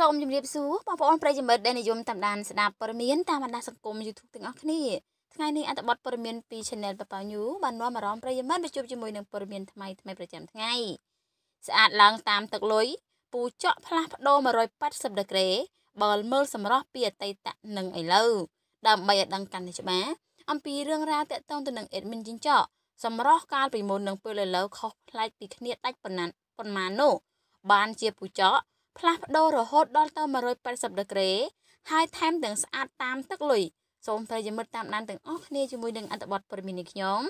សូមជម្រាបសួរបងប្អូនប្រិយមិត្តដែលនិយមតាមដានស្ដាប់ព័ត៌មានតាមបណ្ដាសង្គម YouTube ទាំងអស់គ្នាថ្ងៃនេះអត្ថបទព័ត៌មានពី Channel ប៉ប៉ាញូបាននាំអារម្មណ៍ប្រិយមិត្តទៅជួបជាមួយនឹងព័ត៌មានថ្មីថ្មីប្រចាំថ្ងៃស្អាតឡើងតាមទឹកលុយពូចកផ្លាស់ប្ដូរ180ដឺក្រេបលមើលសម្រស់ពីអតីតនិងឥឡូវដើម្បីឲ្យដឹងកាន់តែច្បាស់អំពីរឿងរ៉ាវតាក់ទងទៅនឹង admin ជីងចកសម្រស់កាលពីមុននិងពេលឥឡូវខុសប្លែកពីគ្នាដាច់ប៉ុណ្ណាប៉ុន្មាននោះ បានជាពូចកផ្លាស់ប្ដូររហូតដល់ទៅ180ដឺក្រេហើយថែមទាំងស្អាតតាមទឹកលុយសូមប្រិយមិត្តតាមដានទាំងអស់គ្នាជាមួយនឹងអត្ថបទព័ត៌មាននេះខ្ញុំ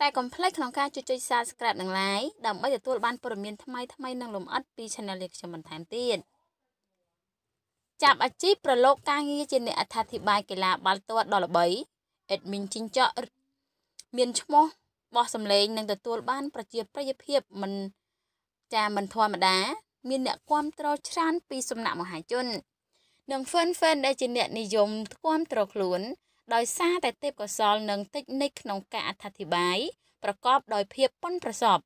តែកុំភ្លេចក្នុងការចុចចុច Subscribe និង Like ដើម្បីទទួលបានព័ត៌មាន ថ្មីថ្មីនិងលម្អិតពី Channel នេះខ្ញុំបន្ថែមទៀតចាប់អាជីពប្រឡូកការងារជាអ្នកអត្ថាធិប្បាយកីឡាបាល់ទាត់ដ៏ល្បី Admin ជីងចក់មានឈ្មោះបោះសម្លេងនិងទទួលបាន ប្រជាប្រិយភាពមិនចាមិនធម្មតាមានអ្នកគ្រប់គ្រងច្រើនពីសំណាក់មហាជននិង Fan Fan ដែលជាអ្នកនិយមគ្រប់គ្រងខ្លួន ដោយសារតែទេពកោសល និងតិចនិចក្នុងការអត្ថាធិប្បាយប្រកបដោយភាពប៉ិនប្រសប់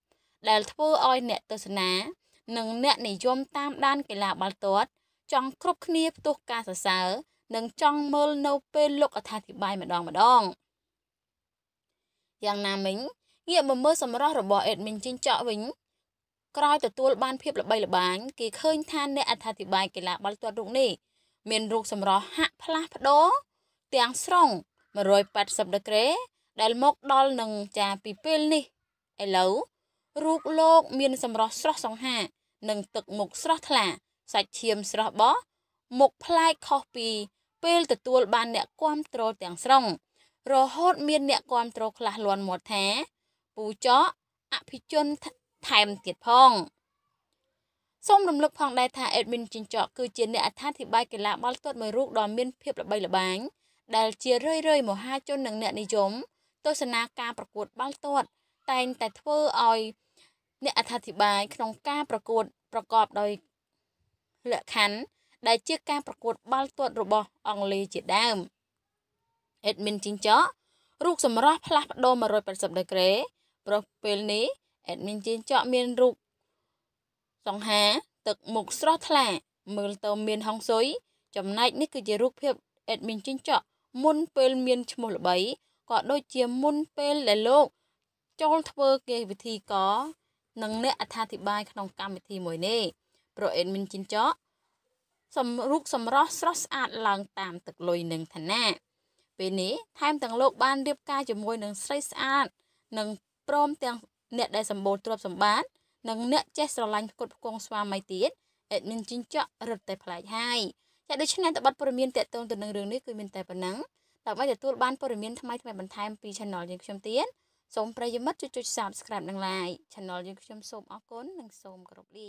ដែលធ្វើឲ្យអ្នកទស្សនា និងអ្នកនិយមតាមដានកីឡា បាល់ទាត់ចង់គ្រប់គ្នាផ្ទុះការសរសើរនិងចង់មើលនៅពេលលោកអត្ថាធិប្បាយម្ដងម្ដងយ៉ាងណាមិញងាកមកមើលសម្រស់របស់អេដមីនជីងចក់វិញក្រោយទទួលបានភាពល្បីល្បាញគេឃើញថាអ្នកអត្ថាធិប្បាយកីឡាបាល់ទាត់រូបនេះមានរូបសម្រស់ហាក់ផ្លាស់ប្ដូរទាំងស្រុង180ដឺក្រេដែលមកដល់នឹងចាពីពេលនេះឥឡូវរូបលោកមានសម្រស់ស្រស់សង្ហានិងទឹកមុខស្រស់ថ្លាសាច់ឈាមស្រស់បោះមុខប្លែកខុសពី ពេលទទួលបានអ្នកគាំទ្រទាំងស្រុង រហូតមានអ្នកគាំទ្រខ្លះលន់មាត់ថាពូចកអភិជនថែមទៀតផងសូមរំលឹកផងដែរថា Admin ចិញ្ចក់គឺជាអ្នកអត្ថាធិប្បាយកីឡាបាល់ទាត់មួយរូបដ៏មានភាពល្បីល្បាញដែលជារឿយរឿយមហាជននិងអ្នកនិយមទស្សនាការប្រកួតបាល់ទាត់ តែងតែធ្វើឲ្យអ្នកអត្ថាធិប្បាយ ក្នុងការប្រកួតប្រកបដោយលក្ខខណ្ឌដែល ជាការប្រកួតបាល់ទាត់របស់អង់គ្លេសជាដើម Admin ជីងចោរូបសម្រស់ផ្លាស់ប្ដូរ180ដឺក្រេប្រពេលនេះអេដមីនជាចកមានរូបសង្ហា ទឹកមុខស្រស់ថ្លាមើលទៅមានហុងស៊ុយចំណែកនេះគឺជារូបភាពអេដមីនជាចកមុនពេលមានឈ្មោះល្បីក៏ដូចជាមុនពេលដែលលោក ចូលធ្វើគេវិធីកនិងអ្នកអត្ថាធិប្បាយក្នុងកម្មវិធីមួយនេះប្រអេដមីនជីនចកសំរុកសម្រស់ស្រស់ស្អាតឡើងតាម ទឹកលុយនិងឋានៈពេលនេះថែមទាំងលោក បានរៀបការជាមួយនឹងស្រីស្អាតនិងព្រមទាំងអ្នកដែលសម្បូរទ្រព្យសម្បត្តិនិងអ្នក ចេះស្រឡាញ់គុតផ្គងស្វាមីទៀតអេដមីនជីងចក់រឹតតែប្លែកហើយតែដូច្នេះតបព័ត៌មានតកតងទៅនឹងរឿងនេះគឺមានតែប៉ុណ្ណឹងដើម្បីទទួលបានព័ត៌មានថ្មីថ្មីបន្ថែមពី Channel យើងខ្ញុំទៀតសូមប្រិយមិត្តជួយចុច Subscribe និង Like Channel យើងខ្ញុំសូមអរគុណនិងសូមគោរពលា